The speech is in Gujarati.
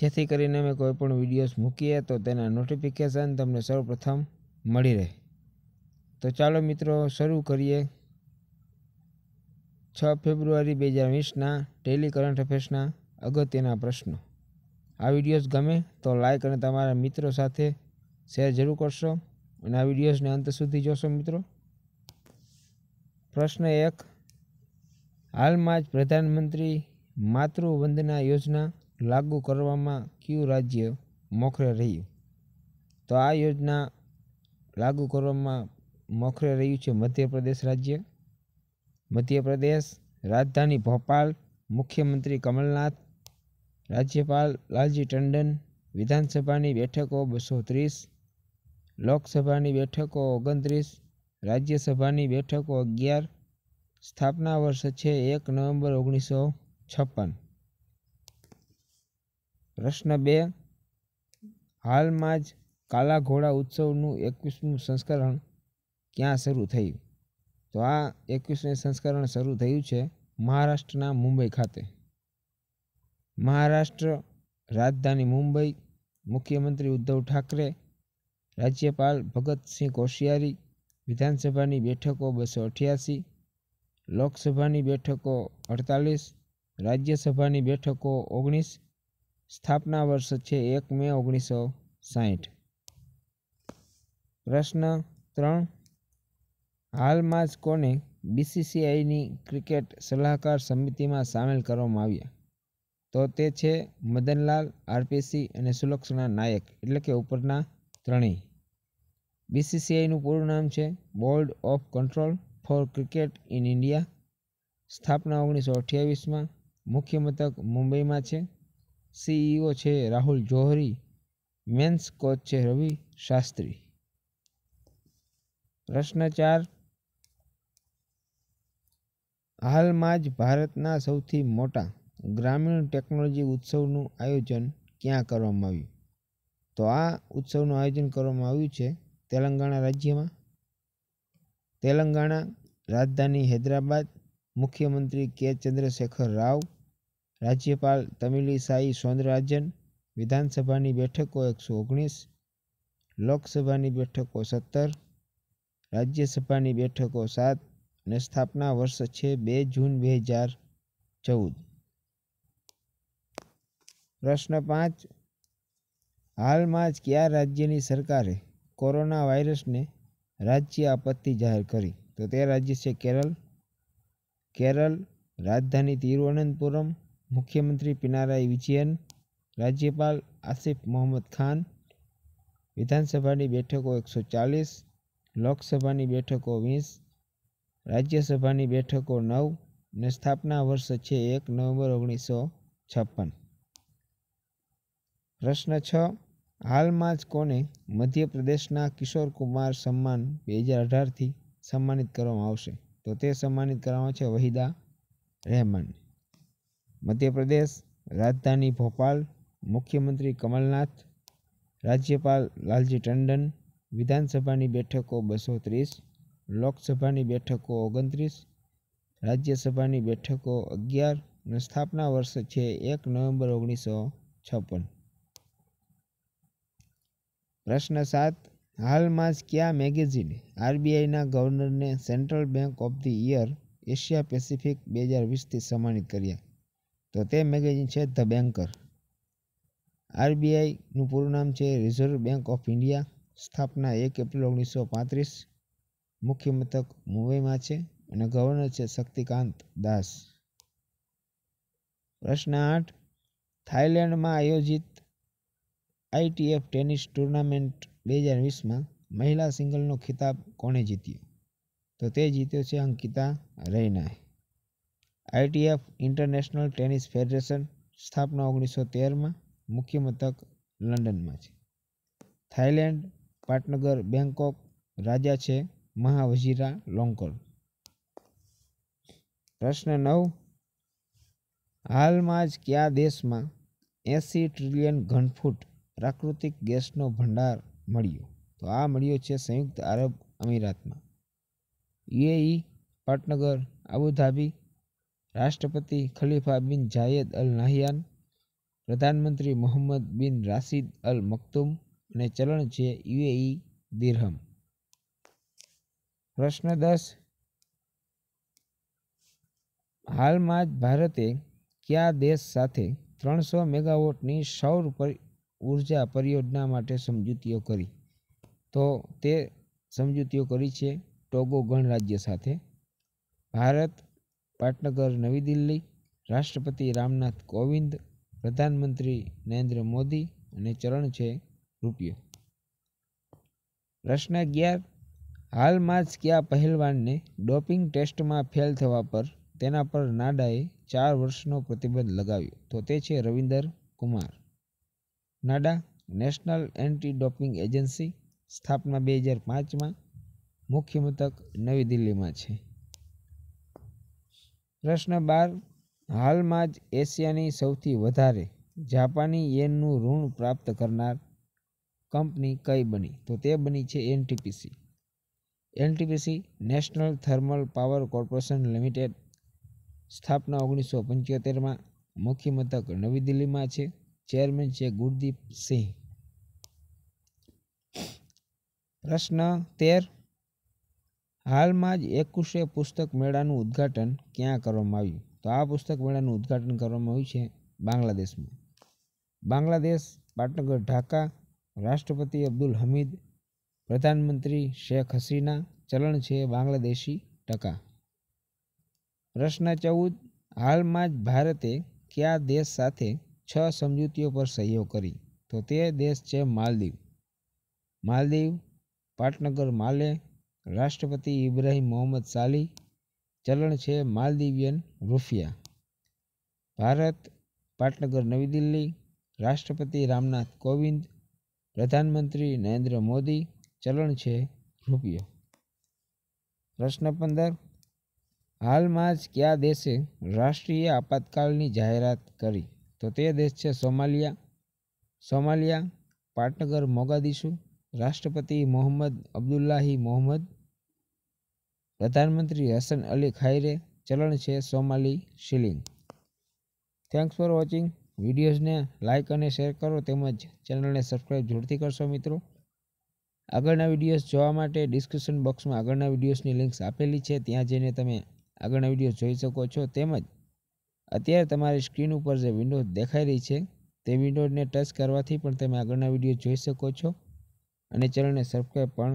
જેથી કરીને અમે કોઈપણ વિડીયોઝ મૂકીએ તો તેના નોટિફિકેશન તમને સૌપ્રથમ મળી રહે તો ચાલો મિત્રો શરૂ કરીએ છ ફેબ્રુઆરી બે હજાર વીસના ડેલી કરંટ અફેર્સના અગત્યના પ્રશ્નો આ વિડીયોઝ ગમે તો લાઇક અને તમારા મિત્રો સાથે શેર જરૂર કરશો અને આ વિડીયોઝને અંત સુધી જોશો મિત્રો પ્રશ્ન એક હાલમાં જ પ્રધાનમંત્રી માતૃવંદના યોજના લાગુ કરવામાં કયું રાજ્ય મોખરે રહ્યું તો આ યોજના લાગુ કરવામાં મોખરે રહ્યું છે મધ્યપ્રદેશ રાજ્ય મધ્યપ્રદેશ રાજધાની ભોપાલ મુખ્યમંત્રી કમલનાથ રાજ્યપાલ લાલજી ટંડન વિધાનસભાની બેઠકો બસો ત્રીસ લોકસભાની બેઠકો ઓગણત્રીસ રાજ્યસભાની બેઠકો અગિયાર સ્થાપના વર્ષ છે એક નવેમ્બર ઓગણીસો છપ્પન પ્રશ્ન બે હાલમાં જ કાલા ઘોડા ઉત્સવનું એકવીસમું સંસ્કરણ ક્યાં શરૂ થયું તો આ એકવીસમી સંસ્કરણ શરૂ થયું છે મહારાષ્ટ્રના મુંબઈ ખાતે મહારાષ્ટ્ર રાજધાની મુંબઈ મુખ્યમંત્રી ઉદ્ધવ ઠાકરે રાજ્યપાલ ભગતસિંહ કોશિયારી વિધાનસભાની બેઠકો બસો અઠ્યાસી લોકસભાની બેઠકો અડતાલીસ રાજ્યસભાની બેઠકો ઓગણીસ સ્થાપના વર્ષ છે એક મે ઓગણીસો સાહીઠ પ્રશ્ન ત્રણ હાલમાં જ કોને બીસીસીઆઈની ક્રિકેટ સલાહકાર સમિતિમાં સામેલ કરવામાં આવ્યા તો તે છે મદનલાલ આરપીસી અને સુલક્ષણા નાયક એટલે કે ઉપરના ત્રણેય બીસીસીઆઈનું પૂરું નામ છે Board of Control for Cricket in India સ્થાપના ઓગણીસો અઠ્યાવીસમાં મુખ્ય મથક મુંબઈમાં છે સીઈઓ છે રાહુલ જોહરી મેન્સ કોચ છે રવિ શાસ્ત્રી પ્રશ્ન ચાર હાલમાં જ ભારતના સૌથી મોટા ગ્રામીણ ટેકનોલોજી ઉત્સવનું આયોજન ક્યાં કરવામાં આવ્યું તો આ ઉત્સવનું આયોજન કરવામાં આવ્યું છે તેલંગાણા રાજ્યમાં તેલંગાણા રાજધાની હૈદરાબાદ મુખ્યમંત્રી કે ચંદ્રશેખર રાવ રાજ્યપાલ તમિલિસાઈ સૌંદરાજન વિધાનસભાની બેઠકો એકસો ઓગણીસ લોકસભાની બેઠકો સત્તર રાજ્યસભાની બેઠકો સાત અને સ્થાપના વર્ષ છે બે જૂન બે હજાર ચૌદ પ્રશ્ન પાંચ હાલમાં જ કયા રાજ્યની સરકારે કોરોના વાયરસને રાજ્ય આપત્તિ જાહેર કરી તો તે રાજ્ય છે કેરળ કેરળ રાજધાની તિરુવનંતપુરમ મુખ્યમંત્રી પિનારાઈ વિજયન રાજ્યપાલ આસિફ મોહમ્મદ ખાન વિધાનસભાની બેઠકો એકસો ચાલીસ લોકસભાની બેઠકો વીસ રાજ્યસભાની બેઠકો નવ ને સ્થાપના વર્ષ છે એક નવેમ્બર ઓગણીસો છપ્પન પ્રશ્ન છ હાલમાં જ કોને મધ્યપ્રદેશના કિશોર કુમાર સન્માન બે હજાર અઢારથી સન્માનિત કરવામાં આવશે તો તે સન્માનિત કરવામાં છે વહીદા રહેમાનને मध्य प्रदेश राजधानी भोपाल मुख्यमंत्री कमलनाथ राज्यपाल लालजी टंडन विधानसभा बैठकों बसो तीस लोकसभा बैठकों ओगतरीस राज्यसभा बैठकों अगियार स्थापना वर्ष है एक नवंबर ओगनीस सौ छप्पन प्रश्न सात हाल में ज क्या मेगेजीन आरबीआई गवर्नर ने Central Bank of the Year Asia Pacific बेहजार वीस सम्मानित किया તો તે મેગેઝિન છે ધ બેન્કર આરબીઆઈનું પૂરું નામ છે રિઝર્વ બેંક ઓફ ઇન્ડિયા સ્થાપના એક એપ્રિલ ઓગણીસો પાંત્રીસ મુખ્ય મથક મુંબઈમાં છે અને ગવર્નર છે શક્તિકાંત દાસ પ્રશ્ન આઠ થાઇલેન્ડમાં આયોજિત આઈટીએફ ટેનિસ ટુર્નામેન્ટ બે હજાર વીસમાં મહિલા સિંગલનો ખિતાબ કોણે જીત્યો તો તે જીત્યો છે અંકિતા રૈનાએ આઈટીએફ ઇન્ટરનેશનલ ટેનિસ ફેડરેશન સ્થાપના ઓગણીસો તેરમાં મુખ્ય મથક લંડનમાં છે થાઇલેન્ડ પાટનગર બેંકોક રાજા છે મહાવજીરા લોંકોલ પ્રશ્ન નવ હાલમાં જ કયા દેશમાં એંસી ટ્રિલિયન ઘનફૂટ પ્રાકૃતિક ગેસનો ભંડાર મળ્યો તો આ મળ્યો છે સંયુક્ત આરબ અમીરાતમાં યુએઈ પાટનગર અબુધાબી રાષ્ટ્રપતિ ખલીફા બિન જાયેદ અલ નાહયાન પ્રધાનમંત્રી મોહમ્મદ બિન રાશિદ અલ મક્તુમ અને ચલણ છે યુએઈ દિરહમ પ્રશ્ન દસ હાલમાં જ ભારતે કયા દેશ સાથે ત્રણસો મેગાવોટની સૌર ઉર્જા પરિયોજના માટે સમજૂતીઓ કરી તો તે સમજૂતીઓ કરી છે ટોગો ગણરાજ્ય સાથે ભારત પાટનગર નવી દિલ્હી રાષ્ટ્રપતિ રામનાથ કોવિંદ પ્રધાનમંત્રી નરેન્દ્ર મોદી અને ચરણ છે રૂપિયો પ્રશ્ન અગિયાર હાલમાં જ કયા પહેલવાનને ડોપિંગ ટેસ્ટમાં ફેલ થવા પર તેના પર નાડાએ ચાર વર્ષનો પ્રતિબંધ લગાવ્યો તો તે છે Ravinder Kumar NADA National Anti Doping Agency સ્થાપના બે હજાર પાંચમાં મુખ્ય મથક નવી દિલ્હીમાં છે પ્રશ્ન બાર હાલમાં જ એશિયાની સૌથી વધારે જાપાની યેનનું ઋણ પ્રાપ્ત કરનાર કંપની કઈ બની તો તે બની છે NTPC NTPC National Thermal Power Corporation Limited સ્થાપના ઓગણીસો પંચોતેરમાં મુખ્ય મથક નવી દિલ્હીમાં છે ચેરમેન છે ગુરદીપ સિંહ પ્રશ્ન તેર હાલમાં જ એকুશે પુસ્તક મેળાનું ઉદ્ઘાટન ક્યાં કરવામાં આવ્યું તો આ પુસ્તક મેળાનું ઉદ્ઘાટન કરવામાં આવ્યું છે બાંગ્લાદેશમાં બાંગ્લાદેશ પાટનગર ઢાકા રાષ્ટ્રપતિ અબ્દુલ હમીદ પ્રધાનમંત્રી શેખ હસીના ચલણ છે બાંગ્લાદેશી ટકા પ્રશ્ન ચૌદ હાલમાં જ ભારતે કયા દેશ સાથે છ સમજૂતીઓ પર સહીઓ કરી તો તે દેશ છે માલદીવ માલદીવ પાટનગર માલે રાષ્ટ્રપતિ ઇબ્રાહિમ મોહમ્મદ સાલી ચલણ છે માલદીવિયન રૂફિયા ભારત પાટનગર નવી દિલ્હી રાષ્ટ્રપતિ રામનાથ કોવિંદ પ્રધાનમંત્રી નરેન્દ્ર મોદી ચલણ છે રૂપિયો પ્રશ્ન પંદર હાલમાં જ કયા દેશે રાષ્ટ્રીય આપાતકાળની જાહેરાત કરી તો તે દેશ છે સોમાલિયા સોમાલિયા પાટનગર મોગાદીશુ રાષ્ટ્રપતિ મોહમ્મદ અબ્દુલ્લાહી મોહમ્મદ પ્રધાનમંત્રી હસન અલી ખાઈરે ચલણ છે Somali shilling thanks for watching વિડીયોઝને લાઇક અને શેર કરો તેમજ ચેનલને સબસ્ક્રાઈબ જોડતી કરશો મિત્રો આગળના વિડીયોઝ જોવા માટે ડિસ્ક્રિપ્શન બોક્સમાં આગળના વિડીયોઝની લિંક્સ આપેલી છે ત્યાં જઈને તમે આગળના વિડીયો જોઈ શકો છો તેમજ અત્યારે તમારી સ્ક્રીન ઉપર જે વિન્ડો દેખાઈ રહી છે તે વિન્ડોને ટચ કરવાથી પણ તમે આગળના વિડીયો જોઈ શકો છો અને ચેનલને સબસ્ક્રાઈબ પણ